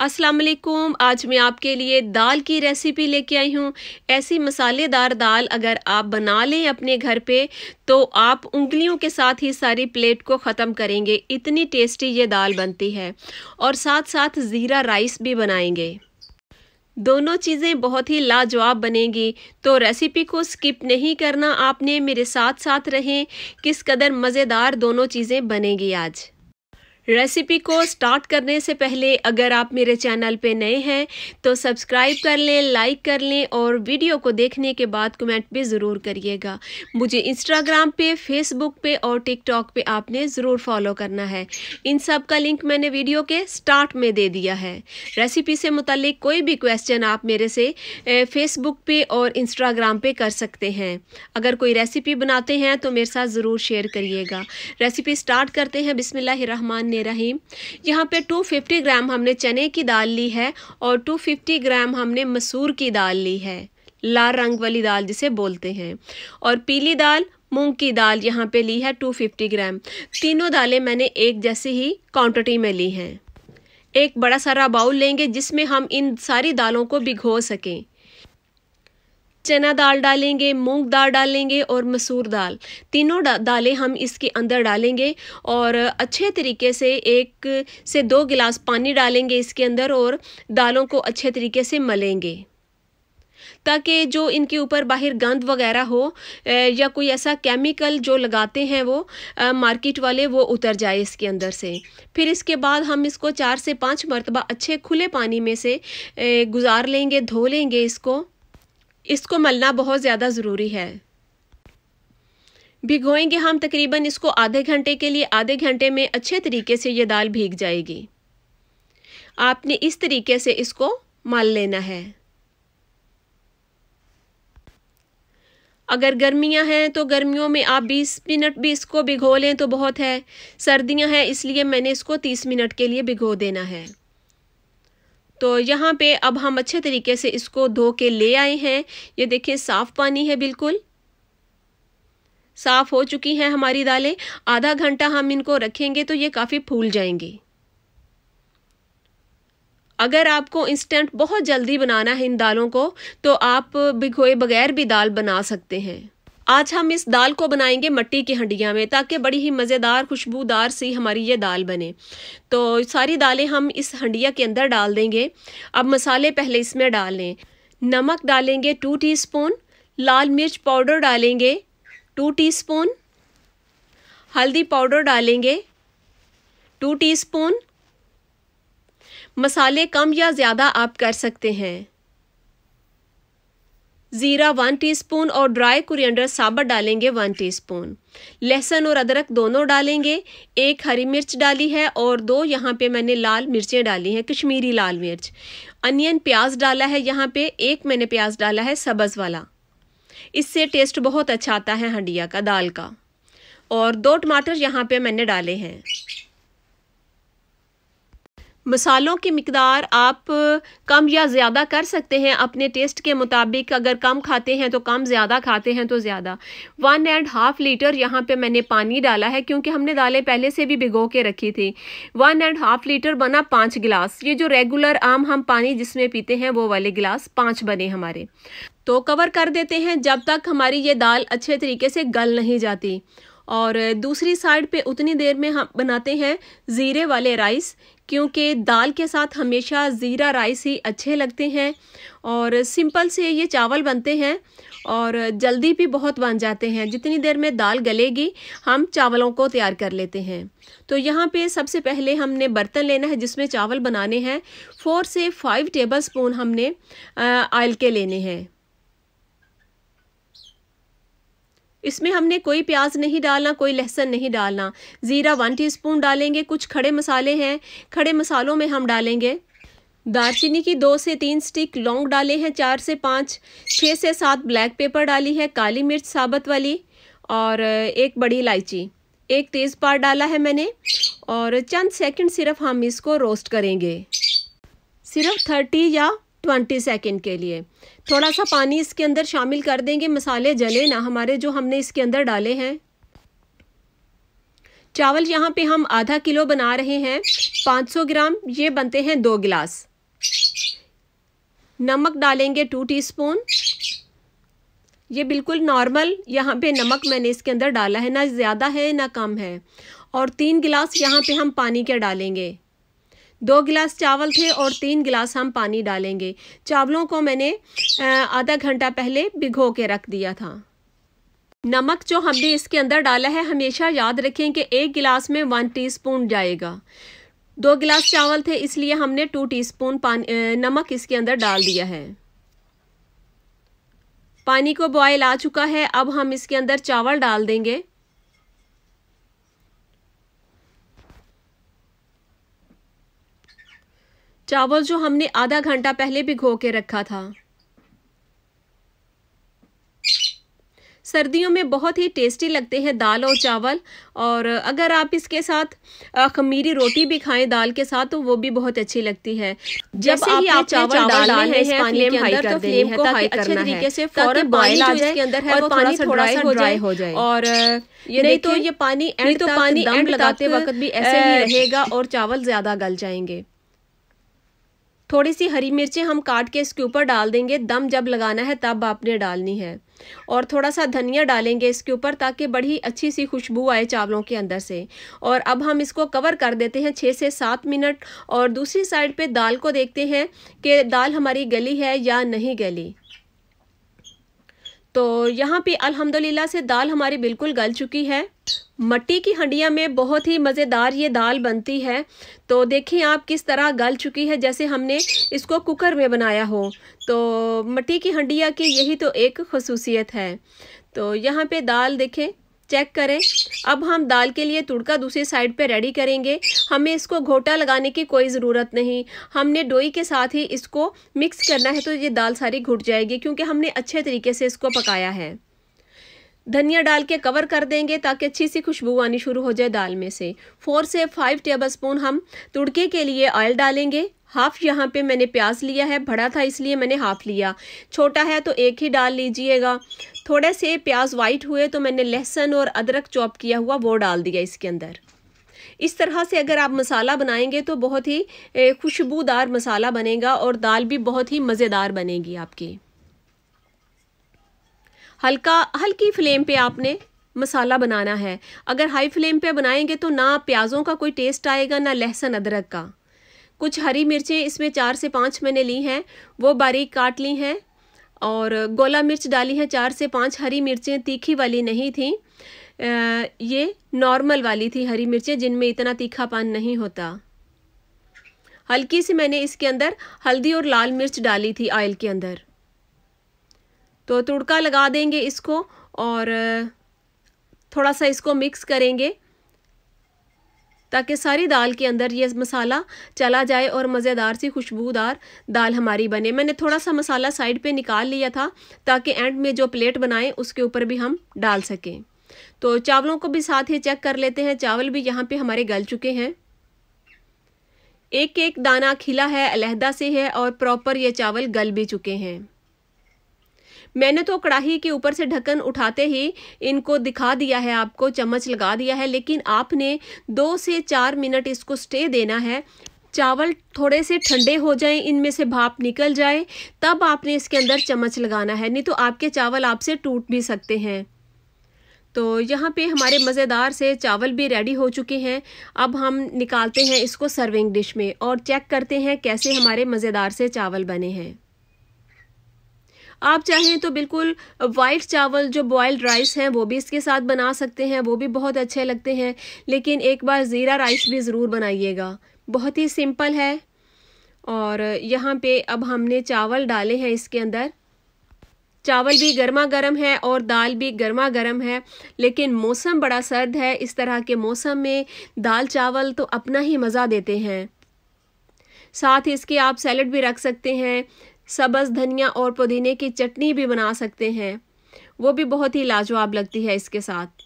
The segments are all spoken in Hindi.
अस्सलाम वालेकुम आज मैं आपके लिए दाल की रेसिपी लेके आई हूँ ऐसी मसालेदार दाल अगर आप बना लें अपने घर पे तो आप उंगलियों के साथ ही सारी प्लेट को ख़त्म करेंगे इतनी टेस्टी ये दाल बनती है और साथ साथ ज़ीरा राइस भी बनाएंगे दोनों चीज़ें बहुत ही लाजवाब बनेंगी तो रेसिपी को स्किप नहीं करना आपने मेरे साथ साथ रहें किस कदर मज़ेदार दोनों चीज़ें बनेंगी आज रेसिपी को स्टार्ट करने से पहले अगर आप मेरे चैनल पे नए हैं तो सब्सक्राइब कर लें लाइक कर लें और वीडियो को देखने के बाद कमेंट भी ज़रूर करिएगा मुझे इंस्टाग्राम पे फेसबुक पे और टिकटॉक पे आपने ज़रूर फॉलो करना है इन सब का लिंक मैंने वीडियो के स्टार्ट में दे दिया है रेसिपी से मुतलिक कोई भी क्वेश्चन आप मेरे से फेसबुक पर और इंस्टाग्राम पर कर सकते हैं अगर कोई रेसिपी बनाते हैं तो मेरे साथ ज़रूर शेयर करिएगा रेसिपी स्टार्ट करते हैं बिसमिल्लर रहीम यहाँ पे 250 ग्राम हमने चने की दाल ली है और 250 ग्राम हमने मसूर की दाल ली है लाल रंग वाली दाल जिसे बोलते हैं और पीली दाल मूंग की दाल यहाँ पे ली है 250 ग्राम तीनों दालें मैंने एक जैसी ही क्वांटिटी में ली हैं एक बड़ा सारा बाउल लेंगे जिसमें हम इन सारी दालों को भिगो सकें चना दाल डालेंगे मूंग दाल डालेंगे और मसूर दाल तीनों दा, दालें हम इसके अंदर डालेंगे और अच्छे तरीके से एक से दो गिलास पानी डालेंगे इसके अंदर और दालों को अच्छे तरीके से मलेंगे ताकि जो इनके ऊपर बाहर गंद वगैरह हो या कोई ऐसा केमिकल जो लगाते हैं वो मार्केट वाले वो उतर जाए इसके अंदर से फिर इसके बाद हम इसको चार से पाँच मरतबा अच्छे खुले पानी में से गुजार लेंगे धो लेंगे इसको इसको मलना बहुत ज़्यादा ज़रूरी है भिगोएंगे हम तकरीबन इसको आधे घंटे के लिए आधे घंटे में अच्छे तरीके से ये दाल भीग जाएगी आपने इस तरीके से इसको मल लेना है अगर गर्मियां हैं तो गर्मियों में आप 20 मिनट भी इसको भिगो लें तो बहुत है सर्दियां हैं इसलिए मैंने इसको 30 मिनट के लिए भिगो देना है तो यहाँ पे अब हम अच्छे तरीके से इसको धो के ले आए हैं ये देखिए साफ़ पानी है बिल्कुल साफ़ हो चुकी हैं हमारी दालें आधा घंटा हम इनको रखेंगे तो ये काफ़ी फूल जाएंगी अगर आपको इंस्टेंट बहुत जल्दी बनाना है इन दालों को तो आप भिगोए बगैर भी दाल बना सकते हैं आज हम इस दाल को बनाएंगे मट्टी की हंडिया में ताकि बड़ी ही मज़ेदार खुशबूदार सी हमारी ये दाल बने तो सारी दालें हम इस हंडिया के अंदर डाल देंगे अब मसाले पहले इसमें डाल लें नमक डालेंगे टू टीस्पून लाल मिर्च पाउडर डालेंगे टू टीस्पून हल्दी पाउडर डालेंगे टू टीस्पून मसाले कम या ज़्यादा आप कर सकते हैं ज़ीरा वन टीस्पून और ड्राई कुरियंडर साबत डालेंगे वन टीस्पून लहसुन और अदरक दोनों डालेंगे एक हरी मिर्च डाली है और दो यहाँ पे मैंने लाल मिर्चें डाली हैं कश्मीरी लाल मिर्च अनियन प्याज डाला है यहाँ पे एक मैंने प्याज डाला है सब्ज़ वाला इससे टेस्ट बहुत अच्छा आता है हंडिया का दाल का और दो टमाटर यहाँ पे मैंने डाले हैं मसालों की मकदार आप कम या ज़्यादा कर सकते हैं अपने टेस्ट के मुताबिक अगर कम खाते हैं तो कम ज़्यादा खाते हैं तो ज़्यादा वन एंड हाफ़ लीटर यहाँ पे मैंने पानी डाला है क्योंकि हमने दालें पहले से भी भिगो के रखी थी वन एंड हाफ़ लीटर बना पाँच गिलास ये जो रेगुलर आम हम पानी जिसमें पीते हैं वो वाले गिलास पाँच बने हमारे तो कवर कर देते हैं जब तक हमारी ये दाल अच्छे तरीके से गल नहीं जाती और दूसरी साइड पे उतनी देर में हम बनाते हैं ज़ीरे वाले राइस क्योंकि दाल के साथ हमेशा ज़ीरा राइस ही अच्छे लगते हैं और सिंपल से ये चावल बनते हैं और जल्दी भी बहुत बन जाते हैं जितनी देर में दाल गलेगी हम चावलों को तैयार कर लेते हैं तो यहाँ पे सबसे पहले हमने बर्तन लेना है जिसमें चावल बनाने हैं फ़ोर से फाइव टेबल स्पून हमने आयल के लेने हैं इसमें हमने कोई प्याज नहीं डालना कोई लहसुन नहीं डालना ज़ीरा वन टीस्पून डालेंगे कुछ खड़े मसाले हैं खड़े मसालों में हम डालेंगे दारचीनी की दो से तीन स्टिक लौंग डाले हैं चार से पाँच छः से सात ब्लैक पेपर डाली है काली मिर्च साबत वाली और एक बड़ी इलायची एक तेज़ पार डाला है मैंने और चंद सेकंड सिर्फ हम इसको रोस्ट करेंगे सिर्फ थर्टी या ट्वेंटी सेकेंड के लिए थोड़ा सा पानी इसके अंदर शामिल कर देंगे मसाले जले ना हमारे जो हमने इसके अंदर डाले हैं चावल यहाँ पे हम आधा किलो बना रहे हैं 500 ग्राम ये बनते हैं दो गिलास नमक डालेंगे टू टीस्पून ये बिल्कुल नॉर्मल यहाँ पे नमक मैंने इसके अंदर डाला है ना ज़्यादा है ना कम है और तीन गिलास यहाँ पे हम पानी के डालेंगे दो गिलास चावल थे और तीन गिलास हम पानी डालेंगे चावलों को मैंने आधा घंटा पहले भिगो के रख दिया था नमक जो हमने इसके अंदर डाला है हमेशा याद रखें कि एक गिलास में वन टीस्पून जाएगा दो गिलास चावल थे इसलिए हमने टू टीस्पून पानी नमक इसके अंदर डाल दिया है पानी को बॉयल आ चुका है अब हम इसके अंदर चावल डाल देंगे चावल जो हमने आधा घंटा पहले भिगो के रखा था सर्दियों में बहुत ही टेस्टी लगते हैं दाल और चावल और अगर आप इसके साथ खमीरी रोटी भी खाएं दाल के साथ तो वो भी बहुत अच्छी लगती है जब से ही आप चावल चावल डाल रहे हैं इस पानी के अंदर तो फ्लेम तो को हाई अच्छे तरीके से फौरन बॉयल आ जाए अंदर है वो पानी थोड़ा सा ड्राई हो जाए और ये नहीं तो ये पानी एंड तो तक पानी एंड लगाते वक्त भी ऐसे ही रहेगा और चावल ज्यादा गल जाएंगे थोड़ी सी हरी मिर्चें हम काट के इसके ऊपर डाल देंगे दम जब लगाना है तब आपने डालनी है और थोड़ा सा धनिया डालेंगे इसके ऊपर ताकि बड़ी अच्छी सी खुशबू आए चावलों के अंदर से और अब हम इसको कवर कर देते हैं छः से सात मिनट और दूसरी साइड पे दाल को देखते हैं कि दाल हमारी गली है या नहीं गली तो यहाँ पे अल्हम्दुलिल्लाह से दाल हमारी बिल्कुल गल चुकी है मट्टी की हंडिया में बहुत ही मज़ेदार ये दाल बनती है तो देखें आप किस तरह गल चुकी है जैसे हमने इसको कुकर में बनाया हो तो मट्टी की हंडिया की यही तो एक खसूसियत है तो यहाँ पे दाल देखें चेक करें अब हम दाल के लिए तुड़का दूसरी साइड पे रेडी करेंगे हमें इसको घोटा लगाने की कोई ज़रूरत नहीं हमने डोई के साथ ही इसको मिक्स करना है तो ये दाल सारी घुट जाएगी क्योंकि हमने अच्छे तरीके से इसको पकाया है धनिया डाल के कवर कर देंगे ताकि अच्छी सी खुशबू आनी शुरू हो जाए दाल में से फोर से फाइव टेबल स्पून हम तुड़के के लिए ऑयल डालेंगे हाफ यहाँ पे मैंने प्याज लिया है बड़ा था इसलिए मैंने हाफ लिया छोटा है तो एक ही डाल लीजिएगा थोड़े से प्याज वाइट हुए तो मैंने लहसुन और अदरक चॉप किया हुआ वो डाल दिया इसके अंदर इस तरह से अगर आप मसाला बनाएंगे तो बहुत ही खुशबूदार मसाला बनेगा और दाल भी बहुत ही मज़ेदार बनेगी आपकी हल्का हल्की फ्लेम पे आपने मसाला बनाना है अगर हाई फ्लेम पे बनाएंगे तो ना प्याज़ों का कोई टेस्ट आएगा ना लहसुन अदरक का कुछ हरी मिर्चें इसमें चार से पाँच मैंने ली हैं वो बारीक काट ली हैं और गोला मिर्च डाली हैं चार से पाँच हरी मिर्चें तीखी वाली नहीं थी ये नॉर्मल वाली थी हरी मिर्चें जिनमें इतना तीखापन नहीं होता हल्की सी मैंने इसके अंदर हल्दी और लाल मिर्च डाली थी ऑयल के अंदर तो तुड़का लगा देंगे इसको और थोड़ा सा इसको मिक्स करेंगे ताकि सारी दाल के अंदर ये मसाला चला जाए और मज़ेदार सी खुशबूदार दाल हमारी बने मैंने थोड़ा सा मसाला साइड पे निकाल लिया था ताकि एंड में जो प्लेट बनाएं उसके ऊपर भी हम डाल सकें तो चावलों को भी साथ ही चेक कर लेते हैं चावल भी यहाँ पे हमारे गल चुके हैं एक एक दाना खिला है अलहदा से है और प्रॉपर ये चावल गल भी चुके हैं मैंने तो कढ़ाही के ऊपर से ढक्कन उठाते ही इनको दिखा दिया है आपको चम्मच लगा दिया है लेकिन आपने दो से चार मिनट इसको स्टे देना है चावल थोड़े से ठंडे हो जाएं इनमें से भाप निकल जाए तब आपने इसके अंदर चम्मच लगाना है नहीं तो आपके चावल आपसे टूट भी सकते हैं तो यहाँ पे हमारे मज़ेदार से चावल भी रेडी हो चुके हैं अब हम निकालते हैं इसको सर्विंग डिश में और चेक करते हैं कैसे हमारे मज़ेदार से चावल बने हैं आप चाहें तो बिल्कुल वाइट चावल जो बॉयल्ड राइस हैं वो भी इसके साथ बना सकते हैं वो भी बहुत अच्छे लगते हैं लेकिन एक बार ज़ीरा राइस भी ज़रूर बनाइएगा बहुत ही सिंपल है और यहाँ पे अब हमने चावल डाले हैं इसके अंदर चावल भी गर्मा गर्म है और दाल भी गर्मा गर्म है लेकिन मौसम बड़ा सर्द है इस तरह के मौसम में दाल चावल तो अपना ही मज़ा देते हैं साथ ही इसके आप सैलड भी रख सकते हैं सब्ज़ धनिया और पुदीने की चटनी भी बना सकते हैं वो भी बहुत ही लाजवाब लगती है इसके साथ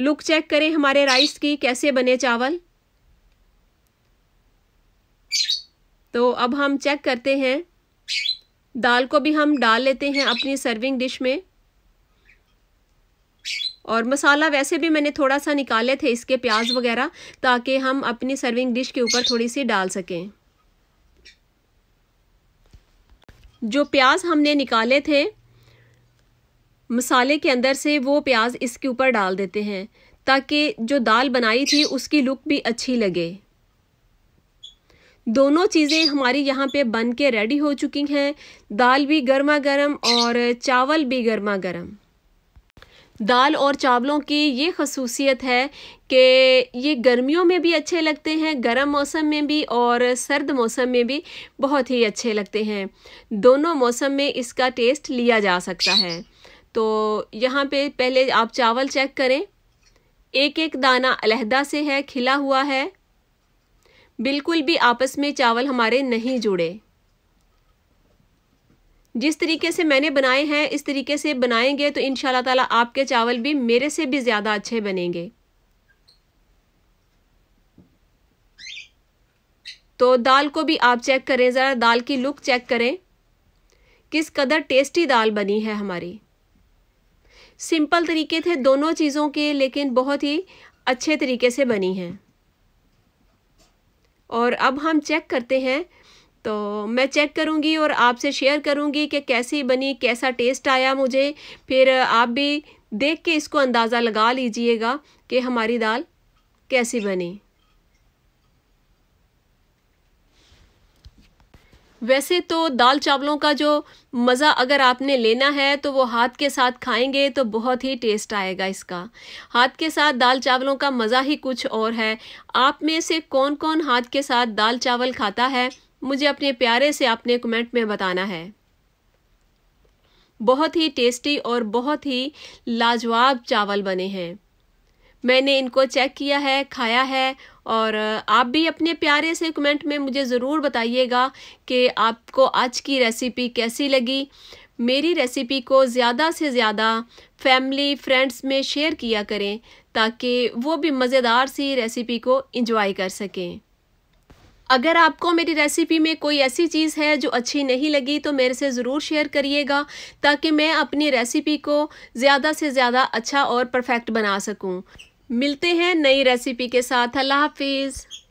लुक चेक करें हमारे राइस की कैसे बने चावल तो अब हम चेक करते हैं दाल को भी हम डाल लेते हैं अपनी सर्विंग डिश में और मसाला वैसे भी मैंने थोड़ा सा निकाले थे इसके प्याज वगैरह ताकि हम अपनी सर्विंग डिश के ऊपर थोड़ी सी डाल सकें जो प्याज हमने निकाले थे मसाले के अंदर से वो प्याज इसके ऊपर डाल देते हैं ताकि जो दाल बनाई थी उसकी लुक भी अच्छी लगे दोनों चीज़ें हमारी यहाँ पे बन के रेडी हो चुकी हैं दाल भी गर्मा गर्म और चावल भी गर्मा गर्म दाल और चावलों की ये खसूसियत है कि ये गर्मियों में भी अच्छे लगते हैं गर्म मौसम में भी और सर्द मौसम में भी बहुत ही अच्छे लगते हैं दोनों मौसम में इसका टेस्ट लिया जा सकता है तो यहाँ पे पहले आप चावल चेक करें एक एक दाना अलहदा से है खिला हुआ है बिल्कुल भी आपस में चावल हमारे नहीं जुड़े जिस तरीके से मैंने बनाए हैं इस तरीके से बनाएंगे तो इन ताला आपके चावल भी मेरे से भी ज़्यादा अच्छे बनेंगे तो दाल को भी आप चेक करें ज़रा दाल की लुक चेक करें किस कदर टेस्टी दाल बनी है हमारी सिंपल तरीके थे दोनों चीज़ों के लेकिन बहुत ही अच्छे तरीके से बनी हैं और अब हम चेक करते हैं तो मैं चेक करूँगी और आपसे शेयर करूँगी कि कैसी बनी कैसा टेस्ट आया मुझे फिर आप भी देख के इसको अंदाज़ा लगा लीजिएगा कि हमारी दाल कैसी बनी वैसे तो दाल चावलों का जो मज़ा अगर आपने लेना है तो वो हाथ के साथ खाएंगे तो बहुत ही टेस्ट आएगा इसका हाथ के साथ दाल चावलों का मज़ा ही कुछ और है आप में से कौन कौन हाथ के साथ दाल चावल खाता है मुझे अपने प्यारे से अपने कमेंट में बताना है बहुत ही टेस्टी और बहुत ही लाजवाब चावल बने हैं मैंने इनको चेक किया है खाया है और आप भी अपने प्यारे से कमेंट में मुझे ज़रूर बताइएगा कि आपको आज की रेसिपी कैसी लगी मेरी रेसिपी को ज़्यादा से ज़्यादा फैमिली फ्रेंड्स में शेयर किया करें ताकि वो भी मज़ेदार सी रेसिपी को इंजॉय कर सकें अगर आपको मेरी रेसिपी में कोई ऐसी चीज़ है जो अच्छी नहीं लगी तो मेरे से ज़रूर शेयर करिएगा ताकि मैं अपनी रेसिपी को ज़्यादा से ज़्यादा अच्छा और परफेक्ट बना सकूँ मिलते हैं नई रेसिपी के साथ अल्लाह हाफिज़